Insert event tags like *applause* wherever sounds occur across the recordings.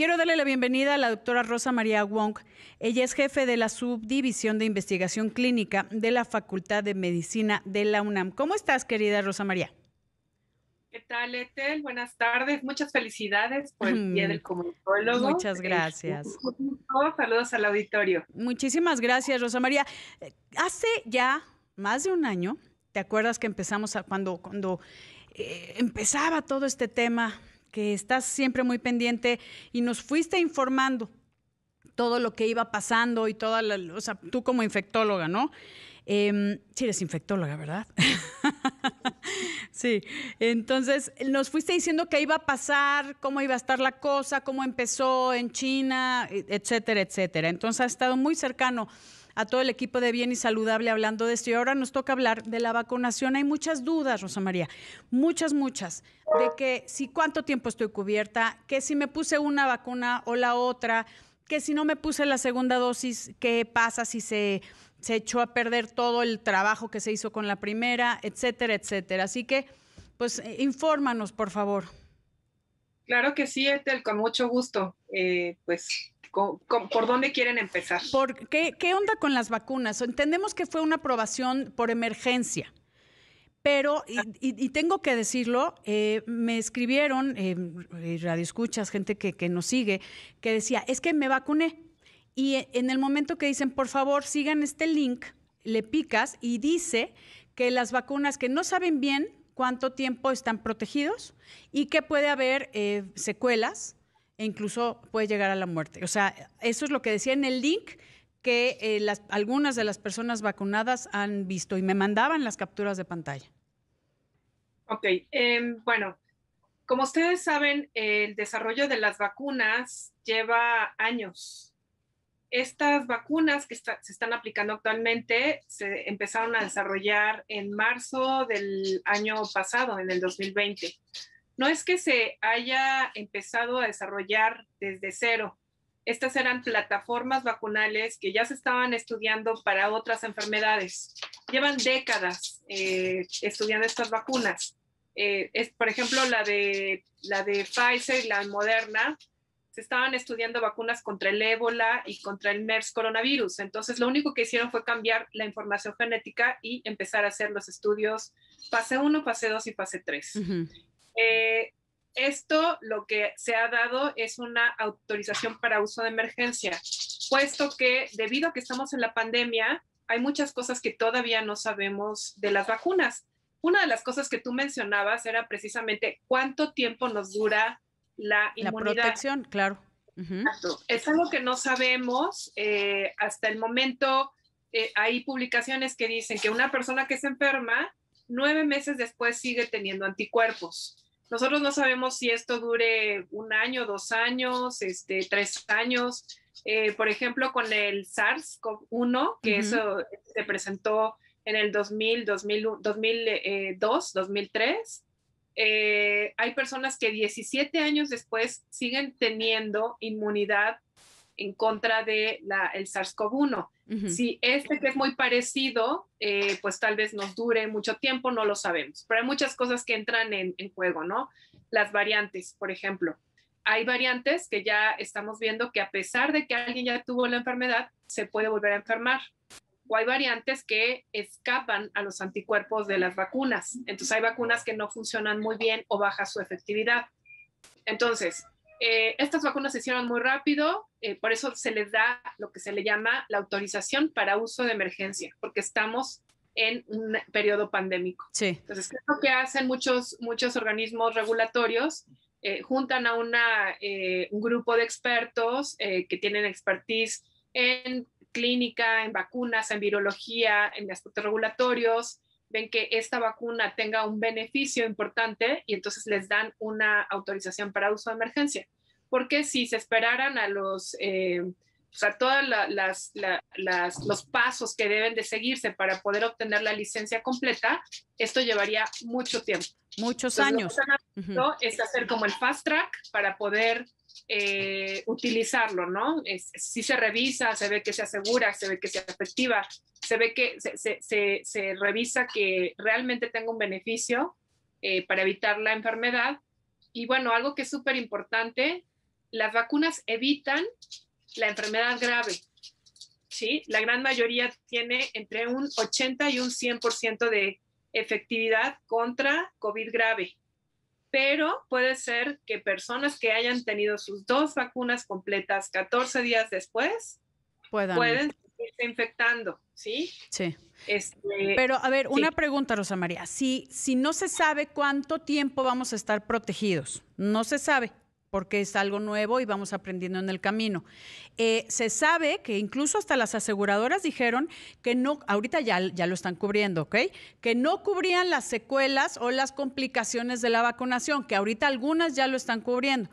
Quiero darle la bienvenida a la doctora Rosa María Wong. Ella es jefe de la Subdivisión de Investigación Clínica de la Facultad de Medicina de la UNAM. ¿Cómo estás, querida Rosa María? ¿Qué tal, Etel? Buenas tardes. Muchas felicidades por el Día mm, del Comunicólogo. Muchas eh, gracias. Saludos al auditorio. Muchísimas gracias, Rosa María. Eh, hace ya más de un año, ¿te acuerdas que empezamos cuando, cuando eh, empezaba todo este tema que estás siempre muy pendiente y nos fuiste informando todo lo que iba pasando y toda la, o sea, tú como infectóloga, ¿no? Em, sí, eres infectóloga, ¿verdad? *laughs* sí, entonces nos fuiste diciendo qué iba a pasar, cómo iba a estar la cosa, cómo empezó en China, etcétera, etcétera. Entonces ha estado muy cercano a todo el equipo de Bien y Saludable hablando de esto. Y ahora nos toca hablar de la vacunación. Hay muchas dudas, Rosa María, muchas, muchas, de que si cuánto tiempo estoy cubierta, que si me puse una vacuna o la otra, que si no me puse la segunda dosis, ¿qué pasa si se, se echó a perder todo el trabajo que se hizo con la primera, etcétera, etcétera? Así que, pues, eh, infórmanos, por favor. Claro que sí, Ethel, con mucho gusto. Eh, pues ¿Por dónde quieren empezar? ¿Por qué, onda con las vacunas? Entendemos que fue una aprobación por emergencia, pero, y, tengo que decirlo, eh, me escribieron eh, eh escuchas gente que, que, nos sigue, que decía, es que me vacuné. Y en el momento que dicen, por favor, sigan este link, le picas y dice que las vacunas que no saben bien cuánto tiempo están protegidos y que puede haber eh, secuelas e incluso puede llegar a la muerte. O sea, eso es lo que decía en el link que eh, las, algunas de las personas vacunadas han visto y me mandaban las capturas de pantalla. Ok, em, bueno, como ustedes saben, el desarrollo de las vacunas lleva años estas vacunas que se están aplicando actualmente se empezaron a desarrollar en marzo del año pasado, en el 2020. No es que se haya empezado a desarrollar desde cero. Estas eran plataformas vacunales que ya se estaban estudiando para otras enfermedades. Llevan décadas eh, estudiando estas vacunas. Eh, es, por ejemplo, la de, la de Pfizer y la Moderna estaban estudiando vacunas contra el ébola y contra el MERS coronavirus. Entonces, lo único que hicieron fue cambiar la información genética y empezar a hacer los estudios fase 1, fase 2 y fase 3. Eh, esto lo que se ha dado es una autorización para uso de emergencia, puesto que debido a que estamos en la pandemia, hay muchas cosas que todavía no sabemos de las vacunas. Una de las cosas que tú mencionabas era precisamente cuánto tiempo nos dura la inmunidad. protección, claro. Es algo que no sabemos eh, hasta el momento. Eh, hay publicaciones que dicen que una persona que se enferma, nueve meses después sigue teniendo anticuerpos. Nosotros no sabemos si esto dure un año, dos años, este, tres años. Eh, por ejemplo, con el SARS-1, cov que eso se presentó en el 2000, 2000 2002, 2003, eh, hay personas que 17 años después siguen teniendo inmunidad en contra de el SARS-CoV-1. Si este que es muy parecido, eh, pues tal vez nos dure mucho tiempo, no lo sabemos. Pero hay muchas cosas que entran en juego, ¿no? Las variantes, por ejemplo. Hay variantes que ya estamos viendo que a pesar de que alguien ya tuvo la enfermedad, se puede volver a enfermar o hay variantes que escapan a los anticuerpos de las vacunas. Entonces hay vacunas que no funcionan muy bien o baja su efectividad. Entonces, eh, estas vacunas se hicieron muy rápido, eh, por eso se les da lo que se le llama la autorización para uso de emergencia, porque estamos en un periodo pandémico. Entonces, ¿qué lo que hacen muchos, muchos organismos regulatorios? Eh, juntan a una, un grupo de expertos que tienen expertise en clínica, en vacunas, en virología, en aspectos regulatorios, ven que esta vacuna tenga un beneficio importante y entonces les dan una autorización para uso de emergencia. Porque si se esperaran a los, eh, a todos las, los pasos que deben de seguirse para poder obtener la licencia completa, esto llevaría mucho tiempo. Muchos años. es hacer como el fast track para poder eh, utilizarlo, ¿no? si se revisa, se ve que se asegura, se ve que se efectiva, se ve que se, revisa que realmente tenga un beneficio eh, para evitar la enfermedad. Y bueno, algo que es súper importante, las vacunas evitan la enfermedad grave, ¿sí? La gran mayoría tiene entre un 80 y un 100% de efectividad contra COVID grave pero puede ser que personas que hayan tenido sus dos vacunas completas 14 días después Puedan. pueden seguirse infectando, ¿sí? Sí. Este, pero a ver, una pregunta, Rosa María. Si, si no se sabe cuánto tiempo vamos a estar protegidos, no se sabe porque es algo nuevo y vamos aprendiendo en el camino. Eh, se sabe que incluso hasta las aseguradoras dijeron que no, ahorita ya, ya lo están cubriendo, ¿ok? Que no cubrían las secuelas o las complicaciones de la vacunación, que ahorita algunas ya lo están cubriendo.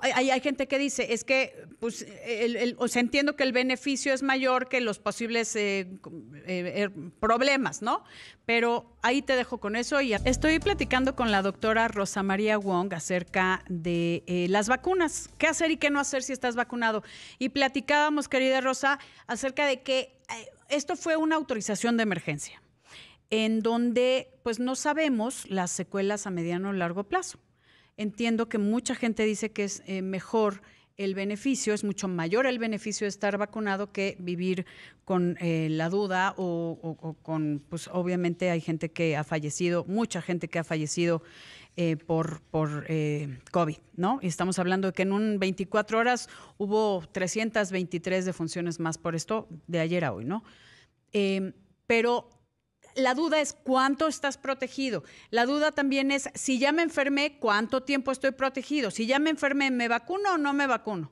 Hay, gente que dice, es que, pues, el, o entiendo que el beneficio es mayor que los posibles eh, eh, er, problemas, ¿no? Pero ahí te dejo con eso. Y estoy platicando con la doctora Rosa María Wong acerca de eh, las vacunas, qué hacer y qué no hacer si estás vacunado. Y platicábamos, querida Rosa, acerca de que esto fue una autorización de emergencia, en donde, pues, no sabemos las secuelas a mediano o largo plazo. Entiendo que mucha gente dice que es eh, mejor el beneficio, es mucho mayor el beneficio de estar vacunado que vivir con eh, la duda o, con, pues obviamente hay gente que ha fallecido, mucha gente que ha fallecido eh, por, por eh, COVID, ¿no? Y estamos hablando de que en un 24 horas hubo 323 defunciones más por esto de ayer a hoy, ¿no? pero la duda es cuánto estás protegido. La duda también es si ya me enfermé, cuánto tiempo estoy protegido. Si ya me enfermé, ¿me vacuno o no me vacuno?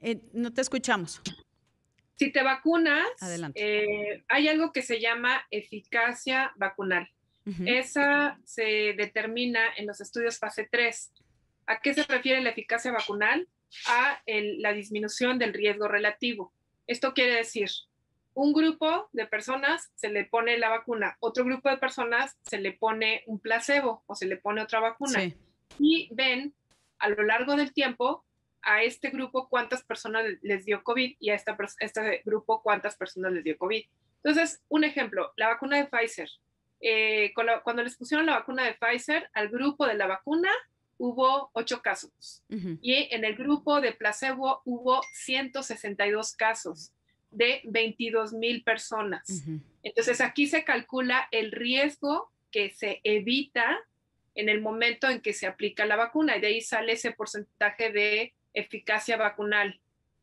Eh, no te escuchamos. Si te vacunas, eh, hay algo que se llama eficacia vacunal. Esa se determina en los estudios fase 3. ¿A qué se refiere la eficacia vacunal? A la disminución del riesgo relativo. Esto quiere decir, un grupo de personas se le pone la vacuna, otro grupo de personas se le pone un placebo o se le pone otra vacuna. Y ven a lo largo del tiempo a este grupo cuántas personas les dio COVID y a, este grupo cuántas personas les dio COVID. Entonces, un ejemplo, la vacuna de Pfizer. Eh, cuando les pusieron la vacuna de Pfizer, al grupo de la vacuna hubo ocho casos y en el grupo de placebo hubo 162 casos de 22 mil personas. Entonces aquí se calcula el riesgo que se evita en el momento en que se aplica la vacuna y de ahí sale ese porcentaje de eficacia vacunal.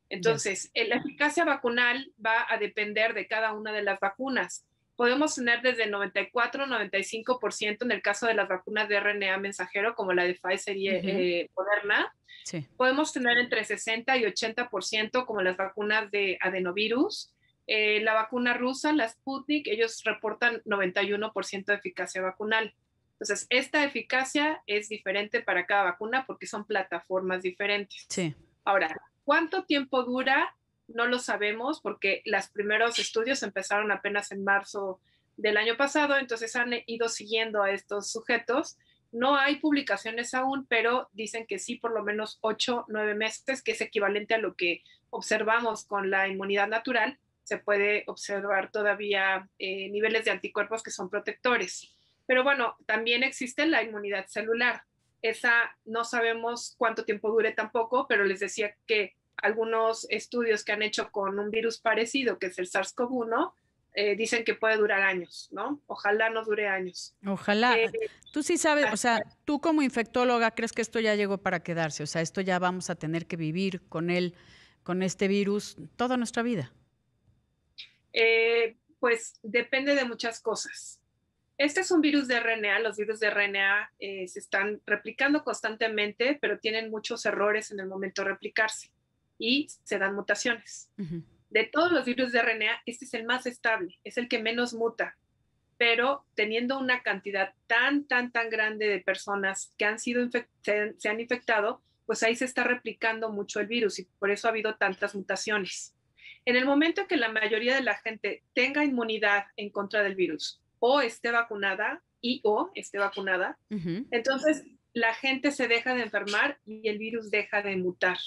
Entonces, eh, la eficacia vacunal va a depender de cada una de las vacunas podemos tener desde 94, 95% en el caso de las vacunas de RNA mensajero, como la de Pfizer y eh, Moderna. Sí. Podemos tener entre 60 y 80%, como las vacunas de adenovirus. Eh, la vacuna rusa, la Sputnik, ellos reportan 91% de eficacia vacunal. Entonces, esta eficacia es diferente para cada vacuna porque son plataformas diferentes. Sí. Ahora, ¿cuánto tiempo dura? no lo sabemos porque los primeros estudios empezaron apenas en marzo del año pasado, entonces han ido siguiendo a estos sujetos. No hay publicaciones aún, pero dicen que sí, por lo menos 8, 9 meses, que es equivalente a lo que observamos con la inmunidad natural. Se puede observar todavía eh, niveles de anticuerpos que son protectores. Pero bueno, también existe la inmunidad celular. Esa no sabemos cuánto tiempo dure tampoco, pero les decía que algunos estudios que han hecho con un virus parecido, que es el SARS-CoV-1, eh, dicen que puede durar años, ¿no? Ojalá no dure años. Ojalá. Eh, tú sí sabes, o sea, tú como infectóloga crees que esto ya llegó para quedarse, o sea, esto ya vamos a tener que vivir con él, con este virus, toda nuestra vida. Eh, pues depende de muchas cosas. Este es un virus de RNA, los virus de RNA se están replicando constantemente, pero tienen muchos errores en el momento de replicarse y se dan mutaciones. De todos los virus de RNA, este es el más estable, es el que menos muta, pero teniendo una cantidad tan, tan, tan grande de personas que han sido se, han infectado, pues ahí se está replicando mucho el virus y por eso ha habido tantas mutaciones. En el momento que la mayoría de la gente tenga inmunidad en contra del virus o esté vacunada y o esté vacunada, entonces la gente se deja de enfermar y el virus deja de mutar.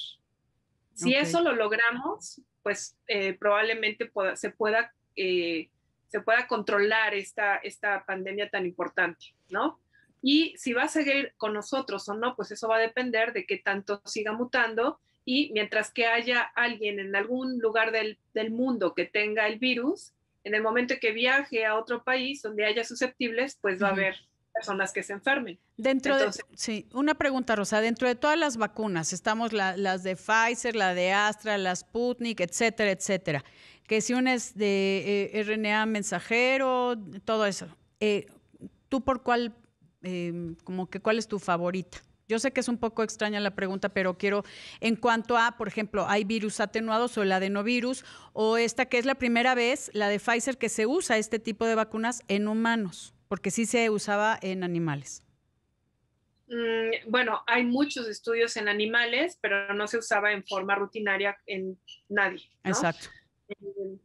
Si eso lo logramos, pues eh, probablemente se, pueda, eh, se pueda controlar esta, esta pandemia tan importante, ¿no? Y si va a seguir con nosotros o no, pues eso va a depender de que tanto siga mutando y mientras que haya alguien en algún lugar del, mundo que tenga el virus, en el momento que viaje a otro país donde haya susceptibles, pues va a haber personas que se enfermen. Dentro de, sí, una pregunta, Rosa. Dentro de todas las vacunas, estamos las de Pfizer, la de Astra, la Sputnik, etcétera, etcétera. Que si es de eh, RNA mensajero, todo eso. Eh, ¿Tú por cuál, em, como que cuál es tu favorita? Yo sé que es un poco extraña la pregunta, pero quiero, en cuanto a, por ejemplo, hay virus atenuados o el adenovirus, o esta que es la primera vez, la de Pfizer, que se usa este tipo de vacunas en humanos. Porque sí se usaba en animales. Mm, bueno, hay muchos estudios en animales, pero no se usaba en forma rutinaria en nadie. Exacto. Em,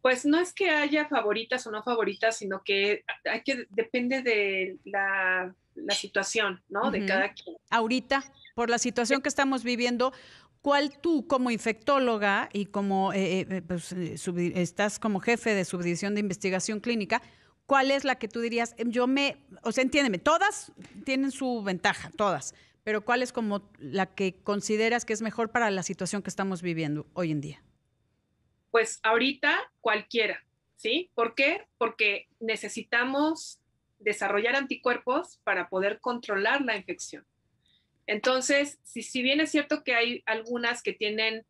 pues no es que haya favoritas o no favoritas, sino que hay que depende de la, situación, ¿no? De cada quien. Ahorita, por la situación que estamos viviendo, ¿cuál tú como infectóloga y como eh, eh, eh, pues, estás como jefe de subdivisión de investigación clínica, ¿cuál es la que tú dirías? Em, yo me, o sea, entiéndeme, todas tienen su ventaja, todas, pero ¿cuál es como la que consideras que es mejor para la situación que estamos viviendo hoy en día? Pues ahorita cualquiera, ¿sí? ¿Por qué? Porque necesitamos desarrollar anticuerpos para poder controlar la infección. Entonces, si, si bien es cierto que hay algunas que tienen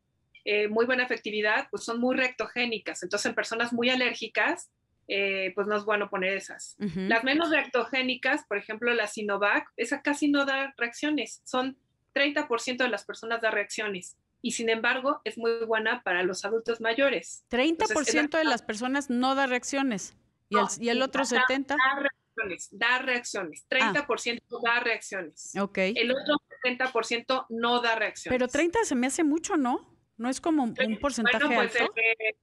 eh, muy buena efectividad, pues son muy rectogénicas. Entonces, en personas muy alérgicas, eh, pues no es bueno poner esas. Las menos reactogénicas, por ejemplo, la Sinovac, esa casi no da reacciones, son 30% de las personas da reacciones y sin embargo es muy buena para los adultos mayores. 30% de las personas no da reacciones y, el, otro 70%. Da reacciones, da reacciones. 30% ah. da reacciones. El otro 70% no da reacciones. Pero 30 se me hace mucho, ¿no? ¿No es como un porcentaje pues, eh,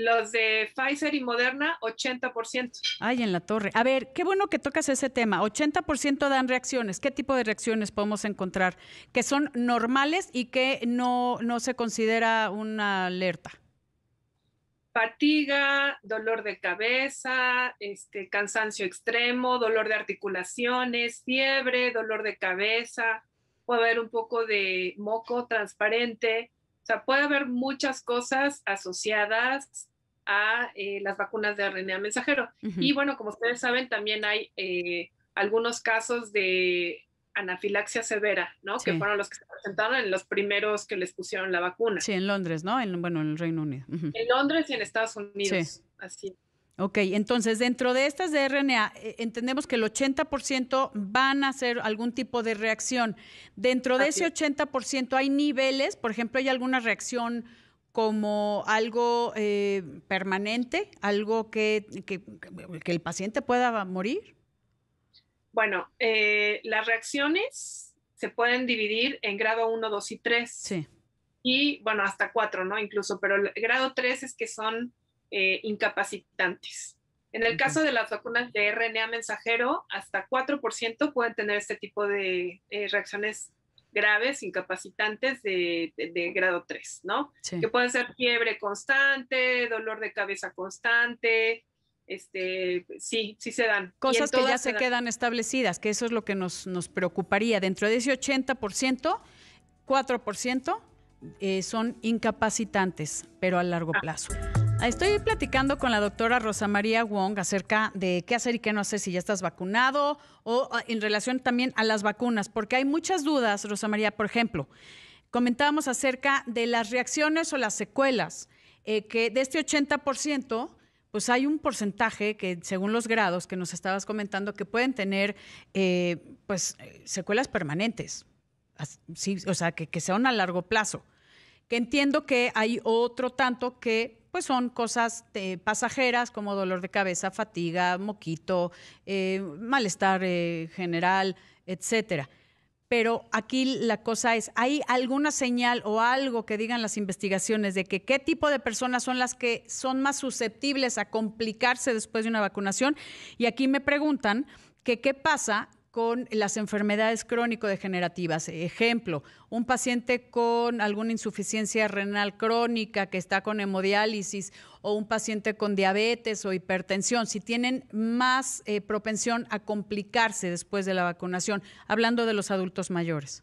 los de Pfizer y Moderna, 80%. Ay, en la torre. A ver, qué bueno que tocas ese tema. 80% dan reacciones. ¿Qué tipo de reacciones podemos encontrar que son normales y que no, no se considera una alerta? Fatiga, dolor de cabeza, este, cansancio extremo, dolor de articulaciones, fiebre, dolor de cabeza, puede haber un poco de moco transparente, o sea, puede haber muchas cosas asociadas a eh, las vacunas de RNA mensajero. Y bueno, como ustedes saben, también hay eh, algunos casos de anafilaxia severa, ¿no? Que fueron los que se presentaron en los primeros que les pusieron la vacuna. Sí, en Londres, ¿no? En, bueno, en el Reino Unido. En Londres y en Estados Unidos. Así. Ok, entonces dentro de estas de RNA eh, entendemos que el 80% van a hacer algún tipo de reacción. Dentro de ese 80% hay niveles, por ejemplo, hay alguna reacción como algo eh, permanente, algo que, que, el paciente pueda morir. Bueno, eh, las reacciones se pueden dividir en grado 1, 2 y 3. Sí. Y bueno, hasta 4, ¿no? Incluso, pero el grado 3 es que son eh, incapacitantes. En el caso de las vacunas de RNA mensajero, hasta 4% pueden tener este tipo de eh, reacciones graves, incapacitantes de, grado 3, ¿no? Que pueden ser fiebre constante, dolor de cabeza constante, este, sí, sí se dan. Cosas que ya se, quedan establecidas, que eso es lo que nos, nos preocuparía. Dentro de ese 80%, 4% eh, son incapacitantes, pero a largo ah. plazo. Estoy platicando con la doctora Rosa María Wong acerca de qué hacer y qué no hacer si ya estás vacunado o ah, en relación también a las vacunas, porque hay muchas dudas, Rosa María, por ejemplo, comentábamos acerca de las reacciones o las secuelas, eh, que de este 80%, pues hay un porcentaje que según los grados que nos estabas comentando que pueden tener eh, pues eh, secuelas permanentes, o sea, que, que sean a largo plazo que entiendo que hay otro tanto que pues son cosas eh, pasajeras como dolor de cabeza, fatiga, moquito, eh, malestar eh, general, etcétera. Pero aquí la cosa es, ¿hay alguna señal o algo que digan las investigaciones de que qué tipo de personas son las que son más susceptibles a complicarse después de una vacunación? Y aquí me preguntan que qué pasa con las enfermedades crónico-degenerativas. Ejemplo, un paciente con alguna insuficiencia renal crónica que está con hemodiálisis o un paciente con diabetes o hipertensión, si tienen más eh, propensión a complicarse después de la vacunación, hablando de los adultos mayores.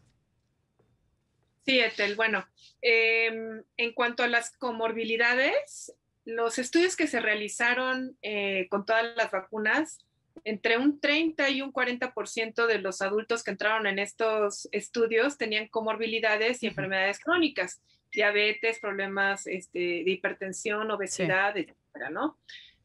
Sí, Etel. Bueno, em, en cuanto a las comorbilidades, los estudios que se realizaron eh, con todas las vacunas entre un 30 y un 40% de los adultos que entraron en estos estudios tenían comorbilidades y enfermedades crónicas, diabetes, problemas este, de hipertensión, obesidad, etcétera,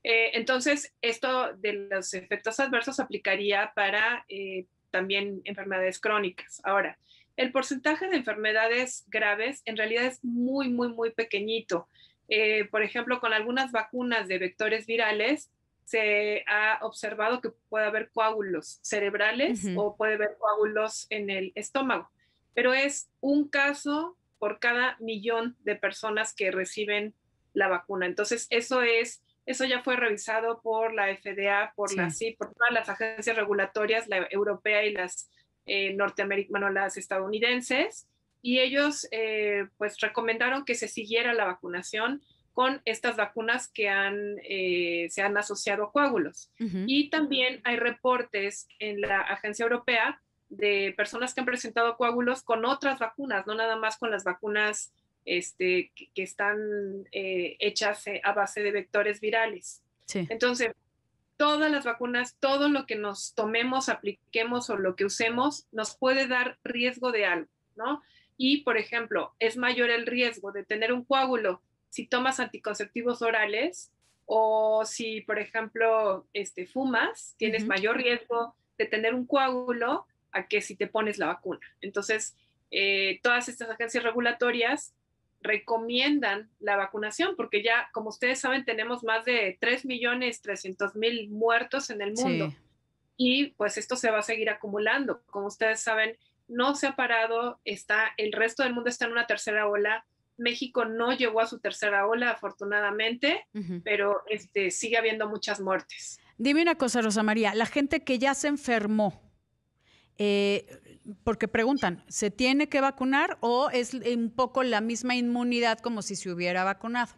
eh, entonces, esto de los efectos adversos aplicaría para eh, también enfermedades crónicas. Ahora, el porcentaje de enfermedades graves en realidad es muy, muy, muy pequeñito. Eh, por ejemplo, con algunas vacunas de vectores virales, se ha observado que puede haber coágulos cerebrales o puede haber coágulos en el estómago, pero es un caso por cada millón de personas que reciben la vacuna. Entonces, eso es, eso ya fue revisado por la FDA, por por todas las agencias regulatorias, la europea y las eh, norteamericanas, las estadounidenses, y ellos eh, pues recomendaron que se siguiera la vacunación con estas vacunas que han, eh, se han asociado a coágulos. Y también hay reportes en la Agencia Europea de personas que han presentado coágulos con otras vacunas, no nada más con las vacunas este, que, están eh, hechas eh, a base de vectores virales. Entonces, todas las vacunas, todo lo que nos tomemos, apliquemos o lo que usemos, nos puede dar riesgo de algo, ¿no? Y, por ejemplo, es mayor el riesgo de tener un coágulo si tomas anticonceptivos orales o si, por ejemplo, este, fumas, tienes mayor riesgo de tener un coágulo a que si te pones la vacuna. Entonces, eh, todas estas agencias regulatorias recomiendan la vacunación, porque ya, como ustedes saben, tenemos más de 3 millones muertos en el mundo. Y pues esto se va a seguir acumulando. Como ustedes saben, no se ha parado, está, el resto del mundo está en una tercera ola. México no llegó a su tercera ola, afortunadamente, pero este, sigue habiendo muchas muertes. Dime una cosa, Rosa María, la gente que ya se enfermó, eh, porque preguntan, ¿se tiene que vacunar o es un poco la misma inmunidad como si se hubiera vacunado?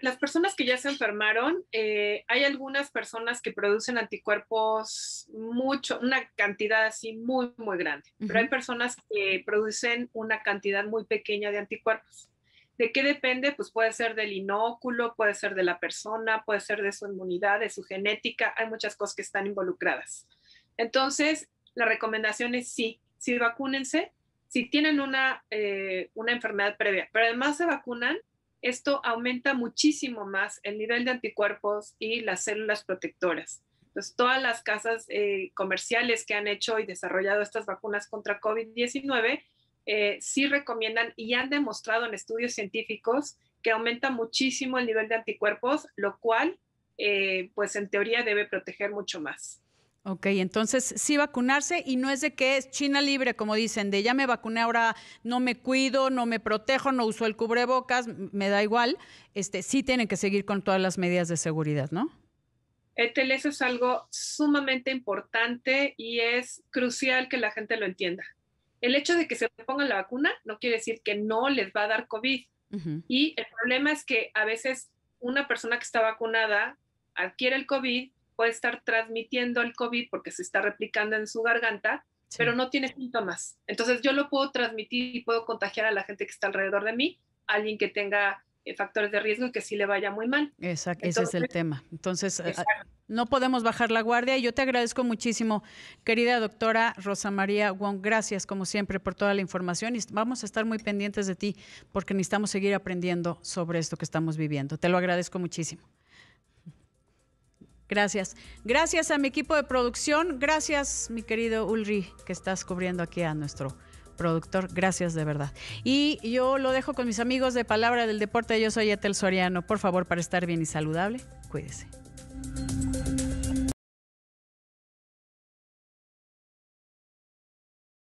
las personas que ya se enfermaron, eh, hay algunas personas que producen anticuerpos mucho, una cantidad así muy, muy grande, pero hay personas que producen una cantidad muy pequeña de anticuerpos. ¿De qué depende? Pues puede ser del inóculo, puede ser de la persona, puede ser de su inmunidad, de su genética, hay muchas cosas que están involucradas. Entonces, la recomendación es sí, sí vacúnense, si tienen una, eh, una enfermedad previa, pero además se vacunan, esto aumenta muchísimo más el nivel de anticuerpos y las células protectoras. Entonces, todas las casas eh, comerciales que han hecho y desarrollado estas vacunas contra COVID-19 eh, sí recomiendan y han demostrado en estudios científicos que aumenta muchísimo el nivel de anticuerpos, lo cual, eh, pues en teoría, debe proteger mucho más. Ok, entonces sí vacunarse y no es de que es China libre, como dicen, de ya me vacuné, ahora no me cuido, no me protejo, no uso el cubrebocas, me da igual. Este, sí tienen que seguir con todas las medidas de seguridad, ¿no? Etel, eso es algo sumamente importante y es crucial que la gente lo entienda. El hecho de que se pongan la vacuna no quiere decir que no les va a dar COVID. Y el problema es que a veces una persona que está vacunada adquiere el COVID puede estar transmitiendo el COVID porque se está replicando en su garganta, pero no tiene síntomas. Entonces yo lo puedo transmitir y puedo contagiar a la gente que está alrededor de mí, alguien que tenga eh, factores de riesgo y que sí le vaya muy mal. Exacto, ese es el tema. Entonces, no podemos bajar la guardia y yo te agradezco muchísimo, querida doctora Rosa María Wong, gracias como siempre por toda la información y vamos a estar muy pendientes de ti porque necesitamos seguir aprendiendo sobre esto que estamos viviendo. Te lo agradezco muchísimo. Gracias. Gracias a mi equipo de producción. Gracias, mi querido Ulri, que estás cubriendo aquí a nuestro productor. Gracias de verdad. Y yo lo dejo con mis amigos de Palabra del Deporte. Yo soy Etel Soriano. Por favor, para estar bien y saludable, cuídese.